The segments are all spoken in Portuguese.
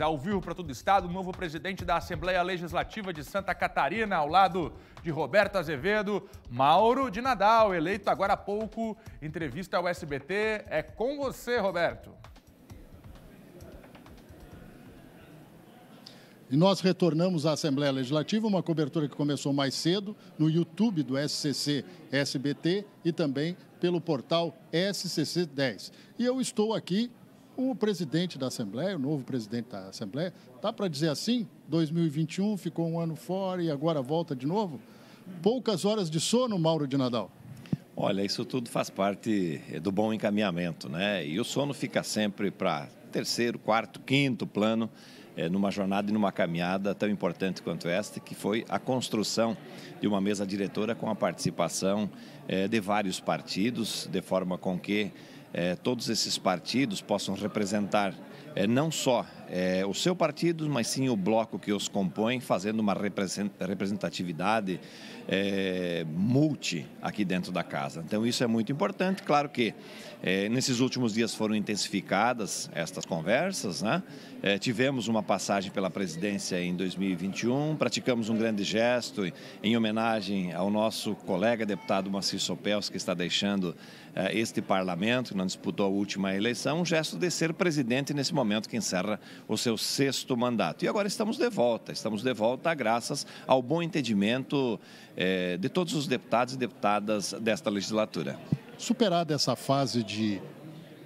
Ao vivo para todo o estado, o novo presidente da Assembleia Legislativa de Santa Catarina, ao lado de Roberto Azevedo, Mauro de Nadal, eleito agora há pouco. Entrevista ao SBT. É com você, Roberto. E nós retornamos à Assembleia Legislativa, uma cobertura que começou mais cedo no YouTube do SCC SBT e também pelo portal SCC10. E eu estou aqui o presidente da Assembleia, o novo presidente da Assembleia, tá para dizer assim: 2021 ficou um ano fora e agora volta de novo? Poucas horas de sono, Mauro de Nadal. Olha, isso tudo faz parte eh, do bom encaminhamento, né? E o sono fica sempre para terceiro, quarto, quinto plano, é, numa jornada e numa caminhada tão importante quanto esta, que foi a construção de uma mesa diretora com a participação é, de vários partidos, de forma com que eh, todos esses partidos possam representar é, não só é, o seu partido, mas sim o bloco que os compõe, fazendo uma representatividade é, multi aqui dentro da casa. Então, isso é muito importante. Claro que é, nesses últimos dias foram intensificadas estas conversas. Né? É, tivemos uma passagem pela presidência em 2021, praticamos um grande gesto em homenagem ao nosso colega deputado Macir Sopels, que está deixando é, este parlamento, que não disputou a última eleição, um gesto de ser presidente nesse momento momento que encerra o seu sexto mandato. E agora estamos de volta, estamos de volta graças ao bom entendimento eh, de todos os deputados e deputadas desta legislatura. Superada essa fase de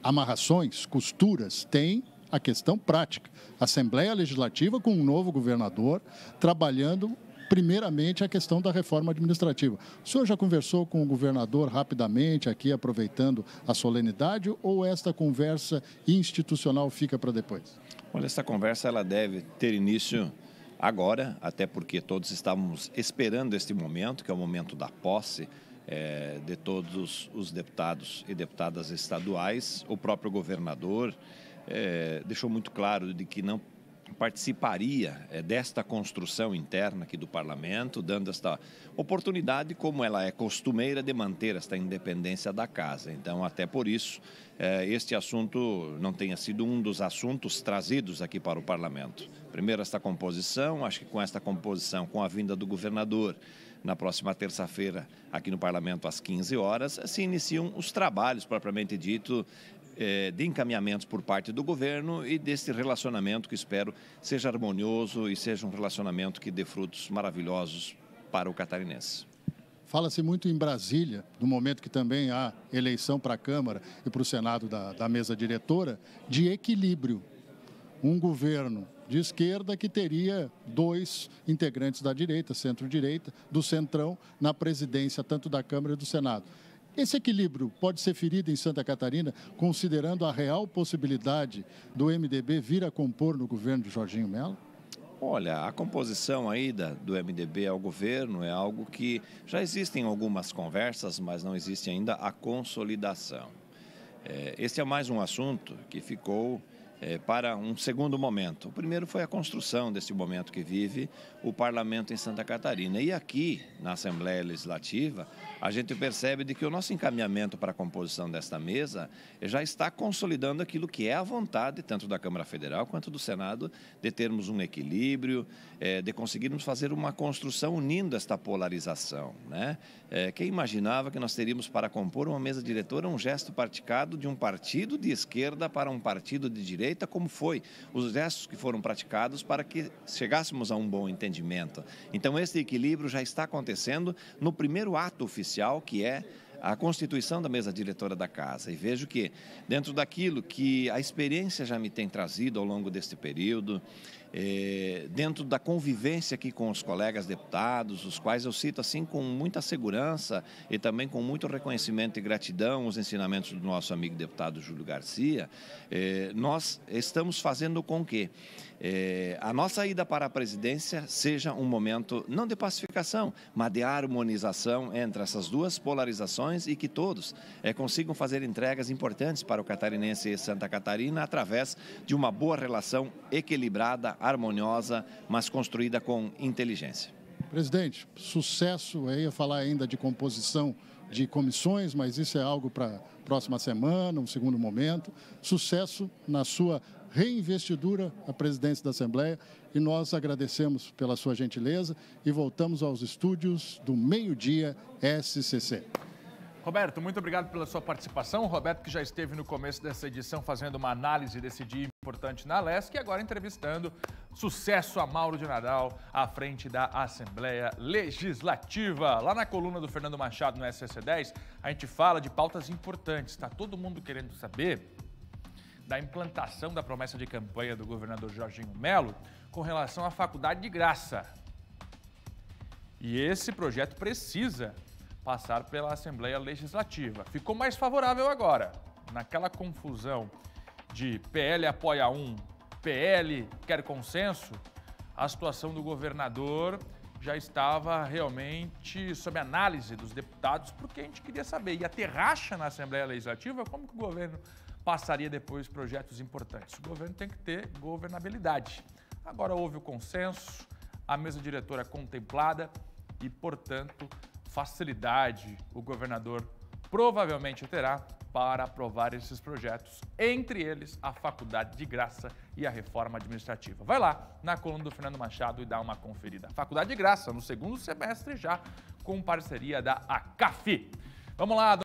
amarrações, costuras, tem a questão prática. Assembleia Legislativa com um novo governador trabalhando primeiramente, a questão da reforma administrativa. O senhor já conversou com o governador rapidamente, aqui aproveitando a solenidade, ou esta conversa institucional fica para depois? Olha, essa conversa ela deve ter início agora, até porque todos estávamos esperando este momento, que é o momento da posse é, de todos os deputados e deputadas estaduais. O próprio governador é, deixou muito claro de que não participaria eh, desta construção interna aqui do parlamento, dando esta oportunidade, como ela é costumeira, de manter esta independência da casa. Então, até por isso, eh, este assunto não tenha sido um dos assuntos trazidos aqui para o parlamento. Primeiro, esta composição, acho que com esta composição, com a vinda do governador na próxima terça-feira, aqui no Parlamento, às 15 horas, se iniciam os trabalhos propriamente dito eh, de encaminhamentos por parte do governo e desse relacionamento que espero seja harmonioso e seja um relacionamento que dê frutos maravilhosos para o catarinense. Fala-se muito em Brasília, no momento que também há eleição para a Câmara e para o Senado da, da mesa diretora, de equilíbrio. Um governo de esquerda que teria dois integrantes da direita, centro-direita, do centrão, na presidência tanto da Câmara e do Senado. Esse equilíbrio pode ser ferido em Santa Catarina, considerando a real possibilidade do MDB vir a compor no governo de Jorginho Melo? Olha, a composição aí da, do MDB ao governo é algo que já existem algumas conversas, mas não existe ainda a consolidação. É, esse é mais um assunto que ficou é, para um segundo momento. O primeiro foi a construção desse momento que vive o parlamento em Santa Catarina. E aqui, na Assembleia Legislativa, a gente percebe de que o nosso encaminhamento para a composição desta mesa já está consolidando aquilo que é a vontade, tanto da Câmara Federal quanto do Senado, de termos um equilíbrio, é, de conseguirmos fazer uma construção unindo esta polarização. Né? É, quem imaginava que nós teríamos para compor uma mesa diretora um gesto praticado de um partido de esquerda para um partido de direita? como foi os gestos que foram praticados para que chegássemos a um bom entendimento. Então, esse equilíbrio já está acontecendo no primeiro ato oficial, que é a constituição da mesa diretora da casa e vejo que, dentro daquilo que a experiência já me tem trazido ao longo deste período, é, dentro da convivência aqui com os colegas deputados, os quais eu cito assim com muita segurança e também com muito reconhecimento e gratidão os ensinamentos do nosso amigo deputado Júlio Garcia, é, nós estamos fazendo com que é, a nossa ida para a presidência seja um momento não de pacificação, mas de harmonização entre essas duas polarizações e que todos é, consigam fazer entregas importantes para o catarinense e Santa Catarina através de uma boa relação equilibrada, harmoniosa, mas construída com inteligência. Presidente, sucesso, eu ia falar ainda de composição de comissões, mas isso é algo para próxima semana, um segundo momento. Sucesso na sua reinvestidura à presidência da Assembleia e nós agradecemos pela sua gentileza e voltamos aos estúdios do Meio Dia SCC. Roberto, muito obrigado pela sua participação. O Roberto, que já esteve no começo dessa edição fazendo uma análise desse dia importante na Lesc e agora entrevistando sucesso a Mauro de Nadal à frente da Assembleia Legislativa. Lá na coluna do Fernando Machado no SCC10, a gente fala de pautas importantes. Está todo mundo querendo saber da implantação da promessa de campanha do governador Jorginho Melo com relação à faculdade de graça. E esse projeto precisa passar pela Assembleia Legislativa. Ficou mais favorável agora, naquela confusão de PL apoia um, PL quer consenso, a situação do governador já estava realmente sob análise dos deputados, porque a gente queria saber, e a racha na Assembleia Legislativa, como que o governo passaria depois projetos importantes? O governo tem que ter governabilidade. Agora houve o consenso, a mesa diretora contemplada e, portanto, facilidade o governador provavelmente terá para aprovar esses projetos, entre eles a faculdade de graça e a reforma administrativa. Vai lá na coluna do Fernando Machado e dá uma conferida. Faculdade de graça, no segundo semestre já, com parceria da ACAF. Vamos lá,